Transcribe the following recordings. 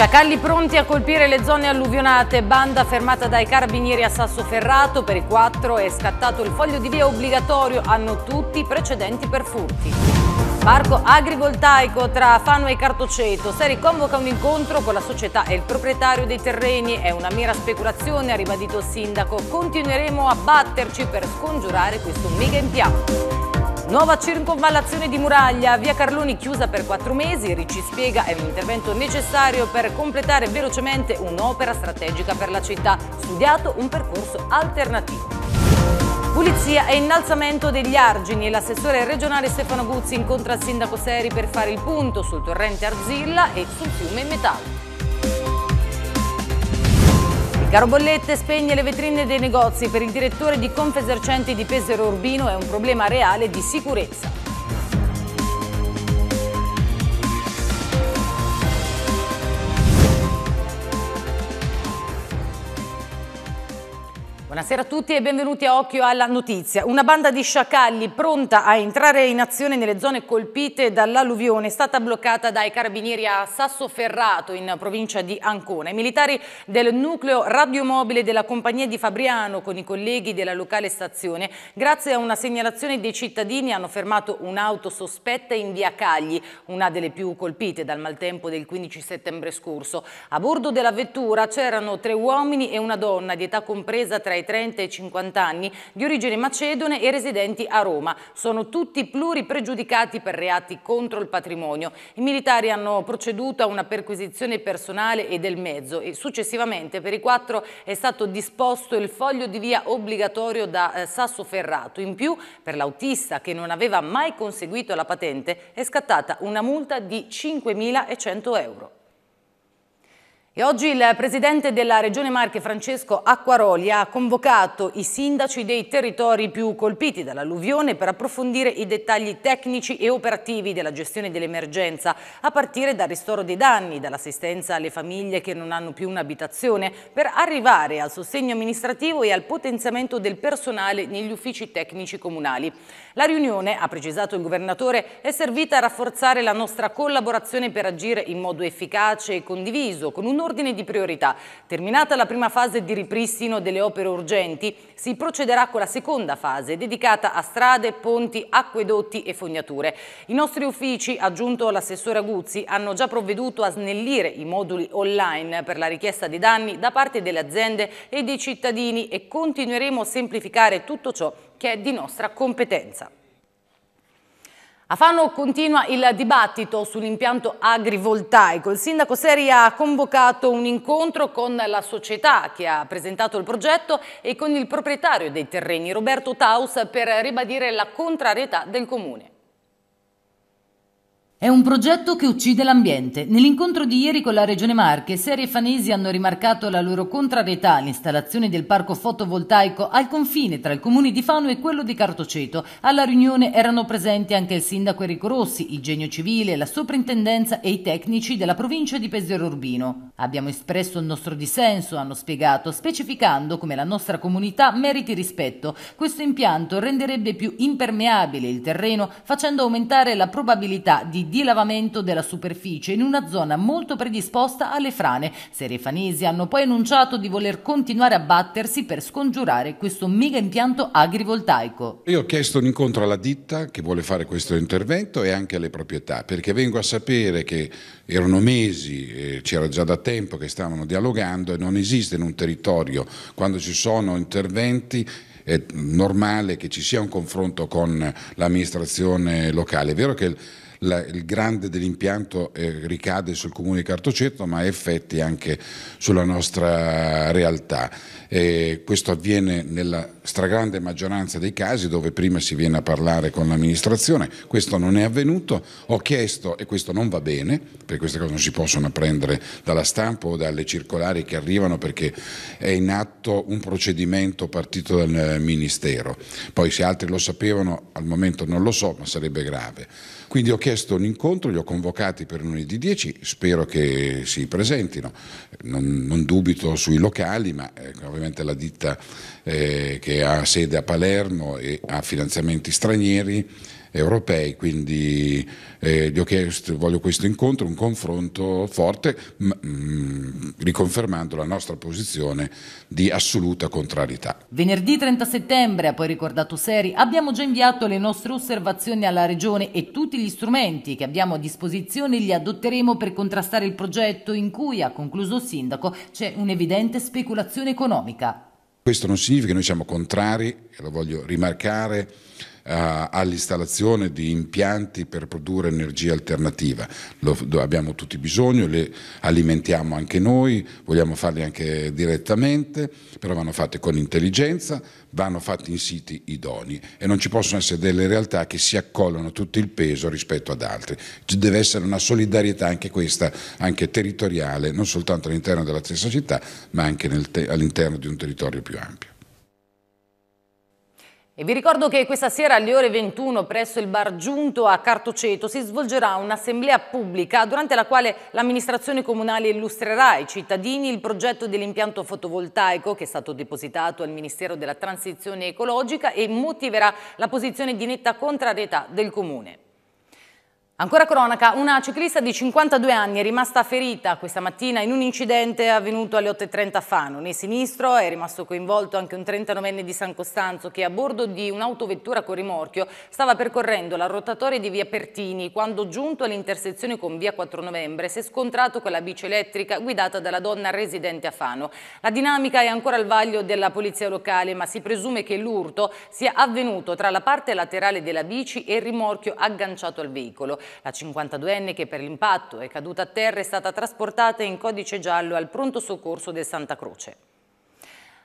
Sciacalli pronti a colpire le zone alluvionate, banda fermata dai carabinieri a Sassoferrato, per i quattro è scattato il foglio di via obbligatorio, hanno tutti i precedenti per furti. Parco agrivoltaico tra Fano e Cartoceto, Seri convoca un incontro con la società e il proprietario dei terreni, è una mera speculazione, ha ribadito il sindaco, continueremo a batterci per scongiurare questo mega impianto. Nuova circonvallazione di muraglia, via Carloni chiusa per quattro mesi, Ricci spiega è un intervento necessario per completare velocemente un'opera strategica per la città, studiato un percorso alternativo. Pulizia e innalzamento degli argini l'assessore regionale Stefano Guzzi incontra il sindaco Seri per fare il punto sul torrente Arzilla e sul fiume Metallo. Il caro bollette spegne le vetrine dei negozi. Per il direttore di Confesercenti di Pesero Urbino è un problema reale di sicurezza. Buonasera a tutti e benvenuti a Occhio alla Notizia. Una banda di sciacalli pronta a entrare in azione nelle zone colpite dall'alluvione è stata bloccata dai carabinieri a Sassoferrato in provincia di Ancona. I militari del nucleo radiomobile della compagnia di Fabriano con i colleghi della locale stazione, grazie a una segnalazione dei cittadini, hanno fermato un'auto sospetta in via Cagli, una delle più colpite dal maltempo del 15 settembre scorso. A bordo della vettura c'erano tre uomini e una donna di età compresa tra i 30 e 50 anni di origine macedone e residenti a Roma. Sono tutti pluripregiudicati per reati contro il patrimonio. I militari hanno proceduto a una perquisizione personale e del mezzo e successivamente per i quattro è stato disposto il foglio di via obbligatorio da eh, Sassoferrato. In più, per l'autista che non aveva mai conseguito la patente, è scattata una multa di 5.100 euro. E oggi il presidente della Regione Marche, Francesco Acquaroli, ha convocato i sindaci dei territori più colpiti dall'alluvione per approfondire i dettagli tecnici e operativi della gestione dell'emergenza, a partire dal ristoro dei danni, dall'assistenza alle famiglie che non hanno più un'abitazione, per arrivare al sostegno amministrativo e al potenziamento del personale negli uffici tecnici comunali. La riunione, ha precisato il governatore, è servita a rafforzare la nostra collaborazione per agire in modo efficace e condiviso, con un ordine di priorità. Terminata la prima fase di ripristino delle opere urgenti, si procederà con la seconda fase, dedicata a strade, ponti, acquedotti e fognature. I nostri uffici, aggiunto l'assessore Aguzzi, hanno già provveduto a snellire i moduli online per la richiesta dei danni da parte delle aziende e dei cittadini e continueremo a semplificare tutto ciò che è di nostra competenza. A Fano continua il dibattito sull'impianto agrivoltaico. Il sindaco Seri ha convocato un incontro con la società che ha presentato il progetto e con il proprietario dei terreni, Roberto Taus, per ribadire la contrarietà del comune. È un progetto che uccide l'ambiente. Nell'incontro di ieri con la Regione Marche, Serie Fanesi hanno rimarcato la loro contrarietà all'installazione del parco fotovoltaico al confine tra il comune di Fano e quello di Cartoceto. Alla riunione erano presenti anche il sindaco Enrico Rossi, il genio civile, la soprintendenza e i tecnici della provincia di Pesero Urbino. Abbiamo espresso il nostro dissenso, hanno spiegato, specificando come la nostra comunità meriti rispetto. Questo impianto renderebbe più impermeabile il terreno facendo aumentare la probabilità di dilavamento della superficie in una zona molto predisposta alle frane. Serefanesi hanno poi annunciato di voler continuare a battersi per scongiurare questo mega impianto agrivoltaico. Io ho chiesto un incontro alla ditta che vuole fare questo intervento e anche alle proprietà perché vengo a sapere che erano mesi, eh, c'era già da tempo che stavano dialogando e non esiste in un territorio, quando ci sono interventi è normale che ci sia un confronto con l'amministrazione locale. È vero che la, il grande dell'impianto eh, ricade sul comune di Cartoceto ma ha effetti anche sulla nostra realtà. Eh, questo avviene nella stragrande maggioranza dei casi dove prima si viene a parlare con l'amministrazione, questo non è avvenuto, ho chiesto e questo non va bene, perché queste cose non si possono apprendere dalla stampa o dalle circolari che arrivano perché è in atto un procedimento partito dal eh, Ministero, poi se altri lo sapevano al momento non lo so, ma sarebbe grave. Quindi ho chiesto un incontro, li ho convocati per lunedì 10, spero che si presentino. Non, non dubito sui locali, ma eh, ovviamente la ditta eh, che ha sede a Palermo e ha finanziamenti stranieri europei, quindi eh, gli ho chiesto, voglio questo incontro, un confronto forte, mh, mm, riconfermando la nostra posizione di assoluta contrarietà. Venerdì 30 settembre, ha poi ricordato Seri, abbiamo già inviato le nostre osservazioni alla Regione e tutti gli strumenti che abbiamo a disposizione li adotteremo per contrastare il progetto in cui, ha concluso il Sindaco, c'è un'evidente speculazione economica. Questo non significa che noi siamo contrari, lo voglio rimarcare, eh, all'installazione di impianti per produrre energia alternativa. Lo, lo abbiamo tutti bisogno, le alimentiamo anche noi, vogliamo farli anche direttamente, però vanno fatte con intelligenza, vanno fatte in siti idoni e non ci possono essere delle realtà che si accollano tutto il peso rispetto ad altri. Ci deve essere una solidarietà anche questa, anche territoriale, non soltanto all'interno della stessa città, ma anche all'interno di un territorio più ampio. E vi ricordo che questa sera alle ore 21 presso il Bar Giunto a Cartoceto si svolgerà un'assemblea pubblica durante la quale l'amministrazione comunale illustrerà ai cittadini il progetto dell'impianto fotovoltaico che è stato depositato al Ministero della Transizione Ecologica e motiverà la posizione di netta contrarietà del Comune. Ancora cronaca, una ciclista di 52 anni è rimasta ferita questa mattina in un incidente avvenuto alle 8.30 a Fano. Nel sinistro è rimasto coinvolto anche un 39enne di San Costanzo che a bordo di un'autovettura con rimorchio stava percorrendo la rotatoria di via Pertini quando giunto all'intersezione con via 4 novembre si è scontrato con la bici elettrica guidata dalla donna residente a Fano. La dinamica è ancora al vaglio della polizia locale ma si presume che l'urto sia avvenuto tra la parte laterale della bici e il rimorchio agganciato al veicolo. La 52enne che per l'impatto è caduta a terra è stata trasportata in codice giallo al pronto soccorso del Santa Croce.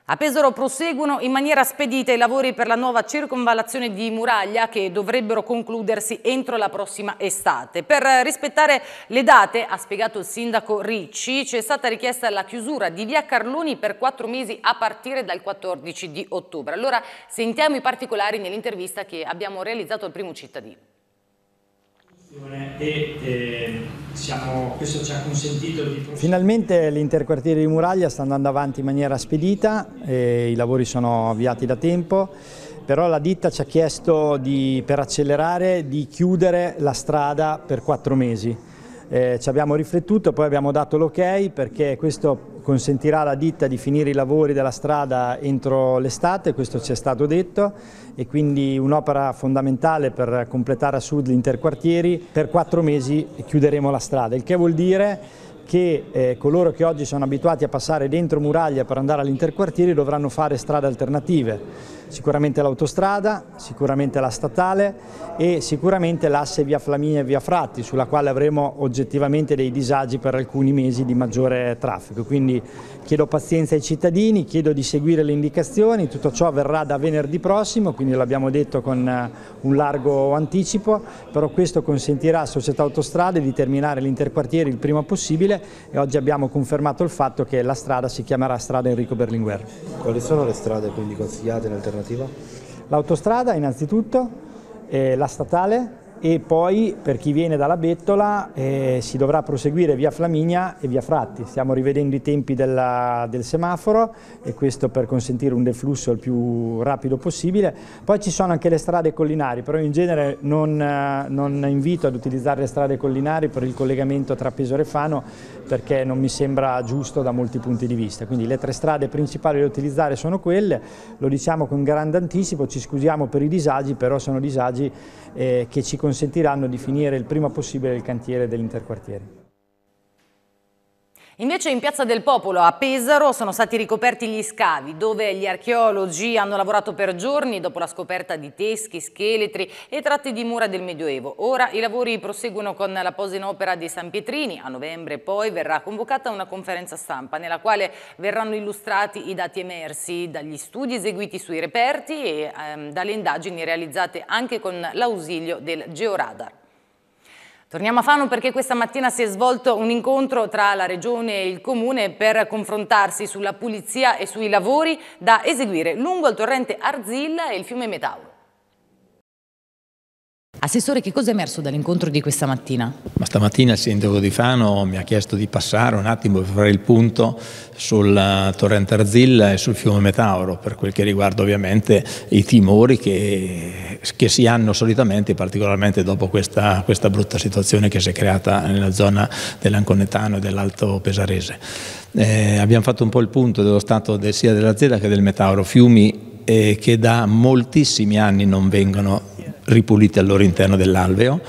A Pesaro proseguono in maniera spedita i lavori per la nuova circonvallazione di Muraglia che dovrebbero concludersi entro la prossima estate. Per rispettare le date, ha spiegato il sindaco Ricci, c'è stata richiesta la chiusura di via Carloni per quattro mesi a partire dal 14 di ottobre. Allora sentiamo i particolari nell'intervista che abbiamo realizzato al primo cittadino e eh, siamo, questo ci ha consentito di... Finalmente l'interquartiere di Muraglia sta andando avanti in maniera spedita, i lavori sono avviati da tempo, però la ditta ci ha chiesto di, per accelerare di chiudere la strada per quattro mesi eh, ci abbiamo riflettuto, poi abbiamo dato l'ok ok perché questo consentirà alla ditta di finire i lavori della strada entro l'estate, questo ci è stato detto e quindi un'opera fondamentale per completare a sud l'interquartieri, per quattro mesi chiuderemo la strada, il che vuol dire che eh, coloro che oggi sono abituati a passare dentro muraglia per andare all'interquartiere dovranno fare strade alternative, sicuramente l'autostrada, sicuramente la statale e sicuramente l'asse via Flaminia e via Fratti sulla quale avremo oggettivamente dei disagi per alcuni mesi di maggiore traffico, quindi chiedo pazienza ai cittadini, chiedo di seguire le indicazioni, tutto ciò avverrà da venerdì prossimo, quindi l'abbiamo detto con eh, un largo anticipo, però questo consentirà a Società Autostrade di terminare l'interquartiere il prima possibile Sicilia e oggi abbiamo confermato il fatto che la strada si chiamerà strada Enrico Berlinguer. Quali sono le strade quindi consigliate in alternativa? L'autostrada innanzitutto, la statale e poi per chi viene dalla Bettola eh, si dovrà proseguire via Flaminia e via Fratti. Stiamo rivedendo i tempi della, del semaforo e questo per consentire un deflusso il più rapido possibile. Poi ci sono anche le strade collinari, però in genere non, eh, non invito ad utilizzare le strade collinari per il collegamento tra Pesaro e Fano perché non mi sembra giusto da molti punti di vista. Quindi le tre strade principali da utilizzare sono quelle, lo diciamo con grande anticipo, ci scusiamo per i disagi, però sono disagi eh, che ci consentono consentiranno di finire il prima possibile il cantiere dell'interquartiere. Invece in Piazza del Popolo a Pesaro sono stati ricoperti gli scavi dove gli archeologi hanno lavorato per giorni dopo la scoperta di teschi, scheletri e tratti di mura del Medioevo. Ora i lavori proseguono con la posa in opera di San Pietrini. A novembre poi verrà convocata una conferenza stampa nella quale verranno illustrati i dati emersi dagli studi eseguiti sui reperti e ehm, dalle indagini realizzate anche con l'ausilio del georadar. Torniamo a Fano perché questa mattina si è svolto un incontro tra la Regione e il Comune per confrontarsi sulla pulizia e sui lavori da eseguire lungo il torrente Arzilla e il fiume Metauro. Assessore, che cosa è emerso dall'incontro di questa mattina? Ma stamattina il sindaco di Fano mi ha chiesto di passare un attimo per fare il punto sul torrente Arzilla e sul fiume Metauro, per quel che riguarda ovviamente i timori che, che si hanno solitamente, particolarmente dopo questa, questa brutta situazione che si è creata nella zona dell'Anconetano e dell'Alto Pesarese. Eh, abbiamo fatto un po' il punto dello stato del, sia dell'azienda che del Metauro, fiumi eh, che da moltissimi anni non vengono ripulite al loro interno dell'alveo.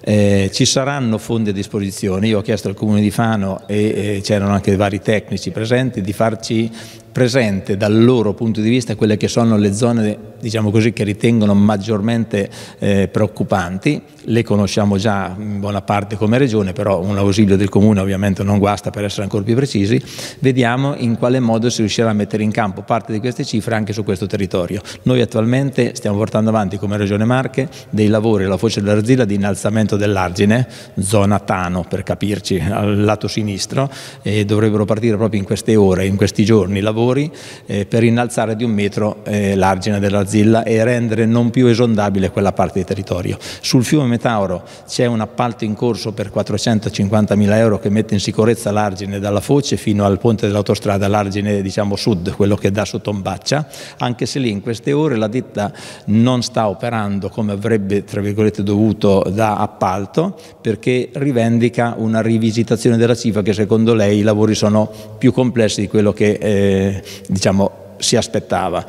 Eh, ci saranno fondi a disposizione, io ho chiesto al Comune di Fano e eh, c'erano anche vari tecnici presenti di farci presente dal loro punto di vista quelle che sono le zone diciamo così, che ritengono maggiormente eh, preoccupanti, le conosciamo già in buona parte come regione, però un ausilio del comune ovviamente non guasta per essere ancora più precisi, vediamo in quale modo si riuscirà a mettere in campo parte di queste cifre anche su questo territorio. Noi attualmente stiamo portando avanti come Regione Marche dei lavori alla foce dell'arzilla di innalzamento dell'argine, zona Tano per capirci, al lato sinistro, e dovrebbero partire proprio in queste ore, in questi giorni, i lavori eh, per innalzare di un metro eh, l'argine dell'arzilla Marzilla e rendere non più esondabile quella parte di territorio. Sul fiume Metauro c'è un appalto in corso per 450 mila euro che mette in sicurezza l'argine dalla foce fino al ponte dell'autostrada, l'argine diciamo sud, quello che dà su Tombaccia, anche se lì in queste ore la ditta non sta operando come avrebbe tra virgolette dovuto da appalto perché rivendica una rivisitazione della cifra che secondo lei i lavori sono più complessi di quello che eh, diciamo, si aspettava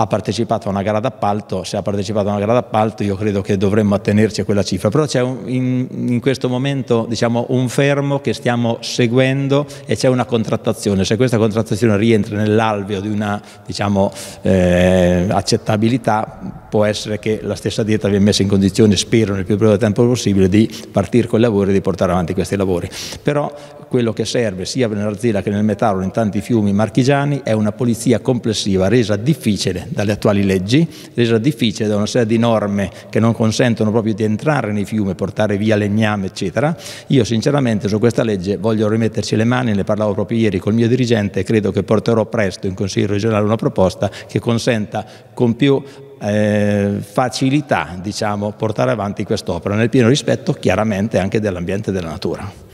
ha partecipato a una gara d'appalto, se ha partecipato a una gara d'appalto io credo che dovremmo attenerci a quella cifra, però c'è in, in, questo momento diciamo, un fermo che stiamo seguendo e c'è una contrattazione, se questa contrattazione rientra nell'alveo di una diciamo, eh, accettabilità può essere che la stessa dieta venga messa in condizione, spero nel più breve tempo possibile, di partire con i lavori e di portare avanti questi lavori. Però quello che serve sia nell'Arzela che nel Metarolo in tanti fiumi marchigiani è una polizia complessiva resa difficile dalle attuali leggi, resa difficile da una serie di norme che non consentono proprio di entrare nei fiumi, portare via legname eccetera. Io sinceramente su questa legge voglio rimetterci le mani, ne parlavo proprio ieri col mio dirigente e credo che porterò presto in Consiglio regionale una proposta che consenta con più eh, facilità diciamo, portare avanti quest'opera nel pieno rispetto chiaramente anche dell'ambiente e della natura.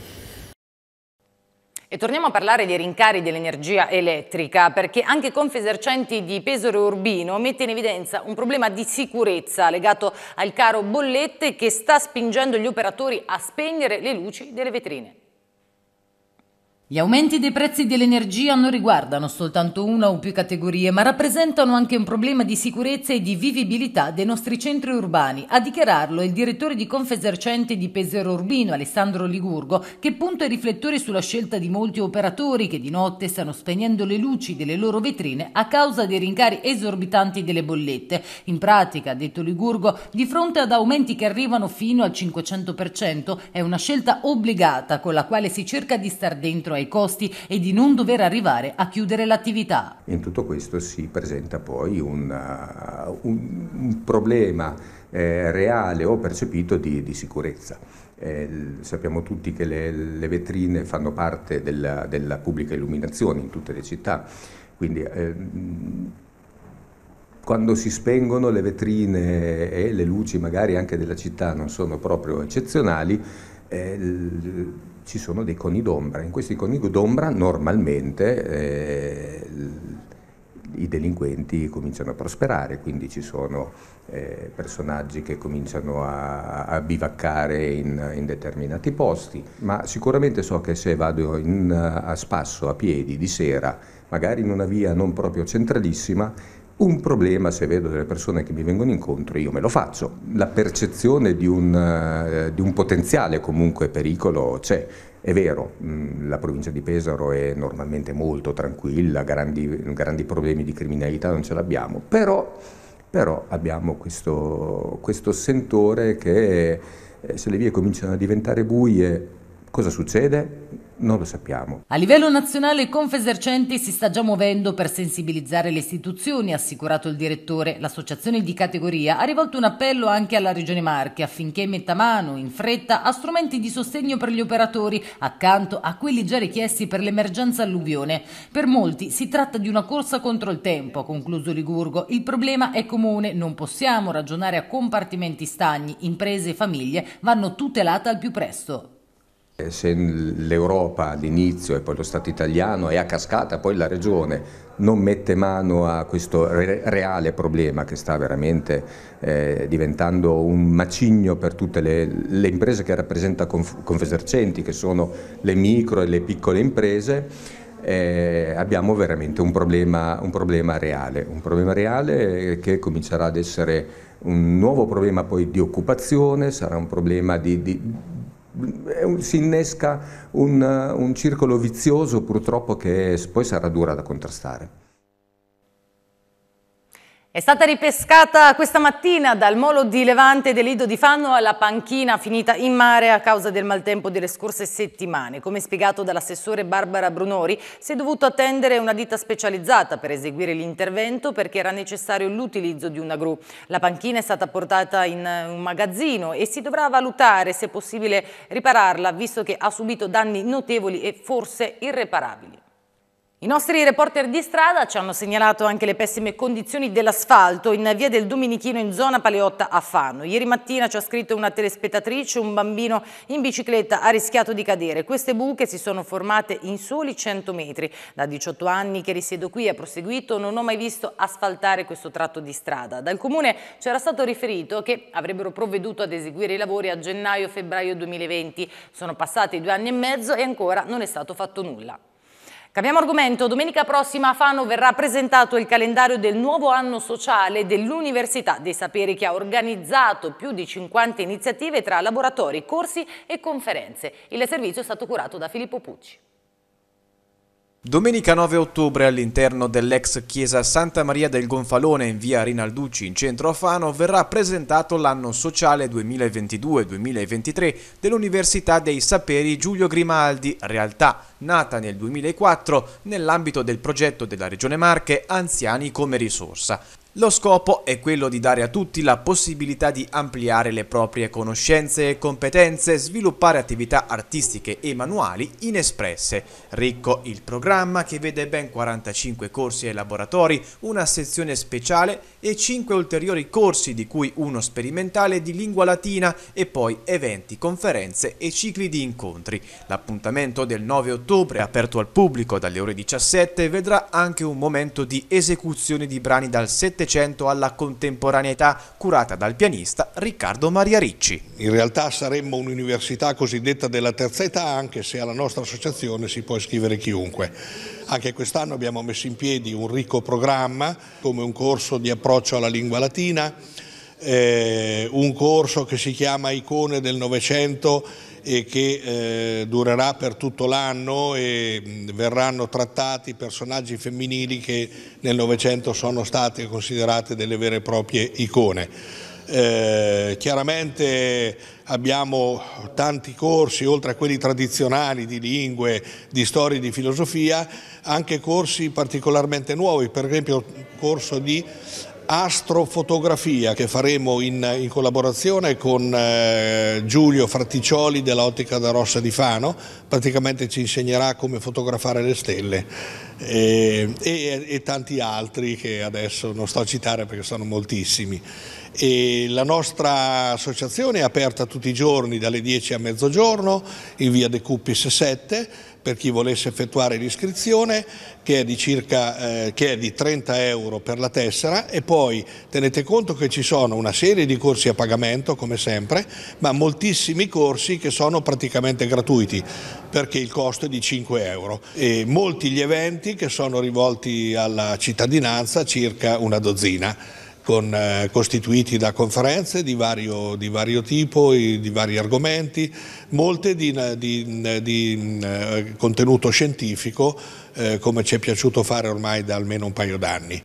E torniamo a parlare dei rincari dell'energia elettrica perché anche Confesercenti di Pesaro Urbino mette in evidenza un problema di sicurezza legato al caro bollette che sta spingendo gli operatori a spegnere le luci delle vetrine. Gli aumenti dei prezzi dell'energia non riguardano soltanto una o più categorie, ma rappresentano anche un problema di sicurezza e di vivibilità dei nostri centri urbani. A dichiararlo è il direttore di Confesercente di Pesero Urbino, Alessandro Ligurgo, che punta i riflettori sulla scelta di molti operatori che di notte stanno spegnendo le luci delle loro vetrine a causa dei rincari esorbitanti delle bollette. In pratica, ha detto Ligurgo, di fronte ad aumenti che arrivano fino al 500%, è una scelta obbligata con la quale si cerca di star dentro ai costi e di non dover arrivare a chiudere l'attività. In tutto questo si presenta poi un, uh, un, un problema eh, reale o percepito di, di sicurezza. Eh, sappiamo tutti che le, le vetrine fanno parte della, della, pubblica illuminazione in tutte le città, quindi eh, quando si spengono le vetrine e le luci magari anche della città non sono proprio eccezionali, eh, ci sono dei coni d'ombra. In questi coni d'ombra normalmente eh, i delinquenti cominciano a prosperare, quindi ci sono eh, personaggi che cominciano a, a bivaccare in, in, determinati posti, ma sicuramente so che se vado in, a spasso, a piedi, di sera, magari in una via non proprio centralissima, un problema, se vedo delle persone che mi vengono incontro, io me lo faccio. La percezione di un, eh, di un potenziale comunque pericolo c'è. È vero, mm, la provincia di Pesaro è normalmente molto tranquilla, grandi, grandi problemi di criminalità non ce l'abbiamo, però, però abbiamo questo, questo, sentore che eh, se le vie cominciano a diventare buie, cosa succede? Non lo sappiamo. A livello nazionale Confesercenti si sta già muovendo per sensibilizzare le istituzioni, ha assicurato il direttore. L'associazione di categoria ha rivolto un appello anche alla Regione Marche affinché metta mano in fretta a strumenti di sostegno per gli operatori, accanto a quelli già richiesti per l'emergenza alluvione. Per molti si tratta di una corsa contro il tempo, ha concluso Ligurgo. Il problema è comune, non possiamo ragionare a compartimenti stagni, imprese e famiglie vanno tutelate al più presto. Se l'Europa all'inizio e poi lo Stato italiano e a cascata poi la Regione non mette mano a questo re reale problema che sta veramente eh, diventando un macigno per tutte le, le imprese che rappresenta Conf Confesercenti, che sono le micro e le piccole imprese, eh, abbiamo veramente un problema, un problema, reale, un problema reale che comincerà ad essere un nuovo problema poi di occupazione, sarà un problema di, di, un, si innesca un, un circolo vizioso purtroppo che poi sarà dura da contrastare. È stata ripescata questa mattina dal molo di Levante dell'Ido di Fanno alla panchina finita in mare a causa del maltempo delle scorse settimane. Come spiegato dall'assessore Barbara Brunori, si è dovuto attendere una ditta specializzata per eseguire l'intervento perché era necessario l'utilizzo di una gru. La panchina è stata portata in eh, un magazzino e si dovrà valutare se è possibile ripararla visto che ha subito danni notevoli e forse irreparabili. I nostri reporter di strada ci hanno segnalato anche le pessime condizioni dell'asfalto in via del Dominichino in zona Paleotta a Fano. Ieri mattina ci ha scritto una telespettatrice, un bambino in bicicletta ha rischiato di cadere. Queste buche si sono formate in soli 100 metri. Da 18 anni che risiedo qui, ha proseguito, non ho mai visto asfaltare questo tratto di strada. Dal comune c'era stato riferito che avrebbero provveduto ad eseguire i lavori a gennaio-febbraio 2020. Sono passati due anni e mezzo e ancora non è stato fatto nulla. Cambiamo argomento. Domenica prossima a Fano verrà presentato il calendario del nuovo anno sociale dell'Università dei Saperi che ha organizzato più di 50 iniziative tra laboratori, corsi e conferenze. Il servizio è stato curato da Filippo Pucci. Domenica 9 ottobre all'interno dell'ex chiesa Santa Maria del Gonfalone in via Rinalducci in centro Afano verrà presentato l'anno sociale 2022-2023 dell'Università dei Saperi Giulio Grimaldi, realtà nata nel 2004 nell'ambito del progetto della Regione Marche Anziani come risorsa. Lo scopo è quello di dare a tutti la possibilità di ampliare le proprie conoscenze e competenze, sviluppare attività artistiche e manuali inespresse. Ricco il programma che vede ben 45 corsi e laboratori, una sezione speciale e 5 ulteriori corsi di cui uno sperimentale di lingua latina e poi eventi, conferenze e cicli di incontri. L'appuntamento del 9 ottobre, aperto al pubblico dalle ore 17, vedrà anche un momento di esecuzione di brani dal 700 Settecento alla contemporaneità curata dal pianista Riccardo Maria Ricci. In realtà saremmo un'università cosiddetta della terza età anche se alla nostra associazione si può iscrivere chiunque. Anche quest'anno abbiamo messo in piedi un ricco programma come un corso di approccio alla lingua latina, eh, un corso che si chiama Icone del Novecento e che eh, durerà per tutto l'anno e verranno trattati personaggi femminili che nel Novecento sono state considerate delle vere e proprie icone. Eh, chiaramente abbiamo tanti corsi, oltre a quelli tradizionali di lingue, di storia e di filosofia, anche corsi particolarmente nuovi, per esempio un corso di astrofotografia che faremo in, in collaborazione con eh, Giulio Fratticcioli della Ottica da Rossa di Fano, praticamente ci insegnerà come fotografare le stelle e, eh, e, e tanti altri che adesso non sto a citare perché sono moltissimi. E la nostra associazione è aperta tutti i giorni dalle 10 a mezzogiorno in via De Cuppis 7 per chi volesse effettuare l'iscrizione che, eh, che, è di 30 euro per la tessera e poi tenete conto che ci sono una serie di corsi a pagamento come sempre ma moltissimi corsi che sono praticamente gratuiti perché il costo è di 5 euro e molti gli eventi che sono rivolti alla cittadinanza circa una dozzina con, eh, costituiti da conferenze di vario, di vario, tipo, di vari argomenti, molte di, eh, di, eh, di eh, contenuto scientifico eh, come ci è piaciuto fare ormai da almeno un paio d'anni.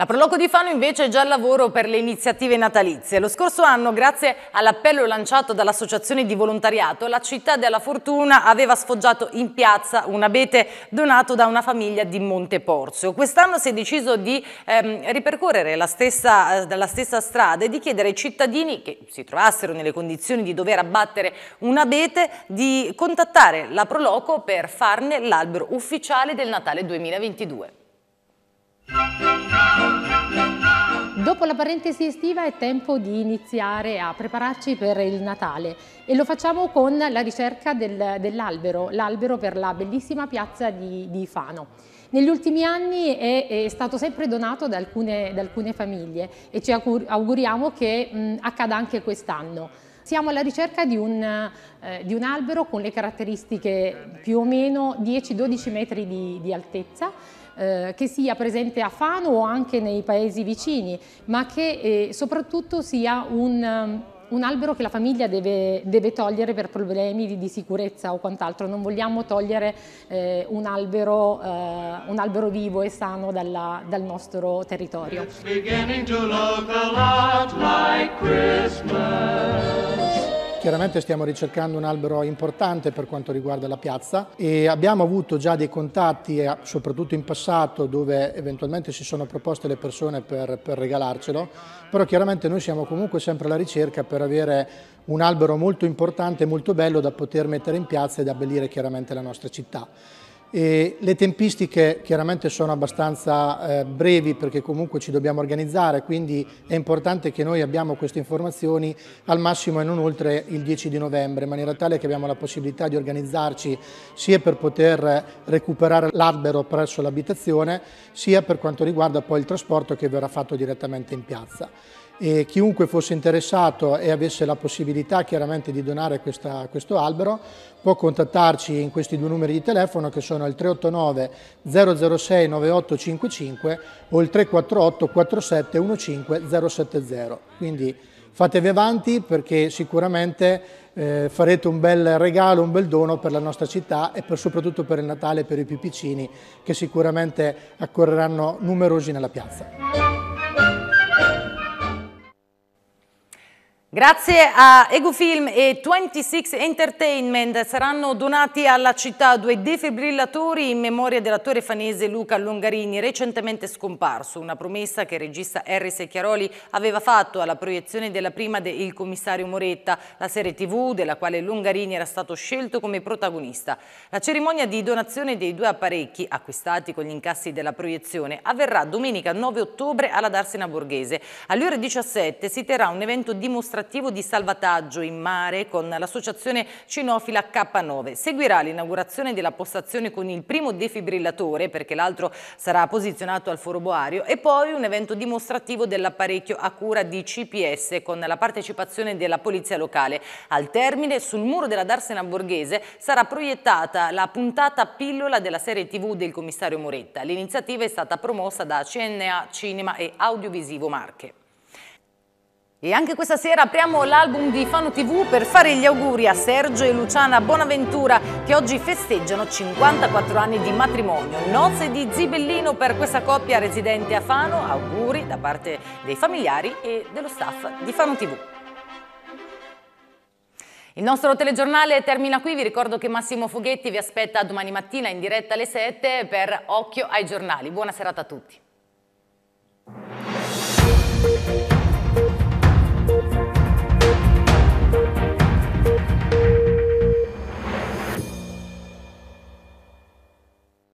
La Proloco di Fano invece è già al lavoro per le iniziative natalizie. Lo scorso anno, grazie all'appello lanciato dall'Associazione di Volontariato, la città della Fortuna aveva sfoggiato in piazza un abete donato da una famiglia di Monte Porzio. Quest'anno si è deciso di ehm, ripercorrere la stessa, eh, la stessa strada e di chiedere ai cittadini che si trovassero nelle condizioni di dover abbattere un abete di contattare la Proloco per farne l'albero ufficiale del Natale 2022. Thank you parentesi estiva è tempo di iniziare a prepararci per il Natale e lo facciamo con la ricerca del, dell'albero, l'albero per la bellissima piazza di, di Fano. Negli ultimi anni è, è stato sempre donato da alcune, da alcune, famiglie e ci auguriamo che mh, accada anche quest'anno. Siamo alla ricerca di un, eh, di un, albero con le caratteristiche più o meno 10-12 metri di, di altezza eh, che sia presente a Fano o anche nei paesi vicini, ma che eh, soprattutto sia un, um, un, albero che la famiglia deve, deve togliere per problemi di, di sicurezza o quant'altro. Non vogliamo togliere eh, un, albero, eh, un, albero, vivo e sano dalla, dal nostro territorio. It's Chiaramente stiamo ricercando un albero importante per quanto riguarda la piazza e abbiamo avuto già dei contatti, eh, soprattutto in passato, dove eventualmente si sono proposte le persone per, per regalarcelo, però chiaramente noi siamo comunque sempre alla ricerca per avere un albero molto importante, molto bello da poter mettere in piazza ed abbellire chiaramente la nostra città. E le tempistiche chiaramente sono abbastanza eh, brevi perché comunque ci dobbiamo organizzare, quindi è importante che noi abbiamo queste informazioni al massimo e non oltre il 10 di novembre, in maniera tale che abbiamo la possibilità di organizzarci sia per poter recuperare l'albero presso l'abitazione, sia per quanto riguarda poi il trasporto che verrà fatto direttamente in piazza e chiunque fosse interessato e avesse la possibilità chiaramente di donare questa, questo albero può contattarci in questi due numeri di telefono che sono il 389 006 9855 o il 348 4715 070. Quindi fatevi avanti perché sicuramente eh, farete un bel regalo, un bel dono per la nostra città e per, soprattutto per il Natale per i più piccini che sicuramente accorreranno numerosi nella piazza. Grazie a Egofilm e 26 Entertainment saranno donati alla città due defibrillatori in memoria dell'attore fanese Luca Longarini, recentemente scomparso, una promessa che il regista Harry Chiaroli aveva fatto alla proiezione della prima de Il commissario Moretta, la serie tv della quale Longarini era stato scelto come protagonista. La cerimonia di donazione dei due apparecchi, acquistati con gli incassi della proiezione, avverrà domenica 9 ottobre alla Darsena Borghese. Alle ore 17 si terrà un evento dimostrativo attrattivo di salvataggio in mare con l'associazione cinofila K9. Seguirà l'inaugurazione della postazione con il primo defibrillatore perché l'altro sarà posizionato al foro boario e poi un evento dimostrativo dell'apparecchio a cura di CPS con la partecipazione della polizia locale. Al termine sul muro della Darsena Borghese sarà proiettata la puntata pillola della serie tv del commissario Moretta. L'iniziativa è stata promossa da CNA Cinema e Audiovisivo Marche. E anche questa sera apriamo l'album di Fano TV per fare gli auguri a Sergio e Luciana Bonaventura che oggi festeggiano 54 anni di matrimonio. Nozze di Zibellino per questa coppia residente a Fano, auguri da parte dei familiari e dello staff di Fano TV. Il nostro telegiornale termina qui, vi ricordo che Massimo Foghetti vi aspetta domani mattina in diretta alle 7 per Occhio ai giornali. Buona serata a tutti.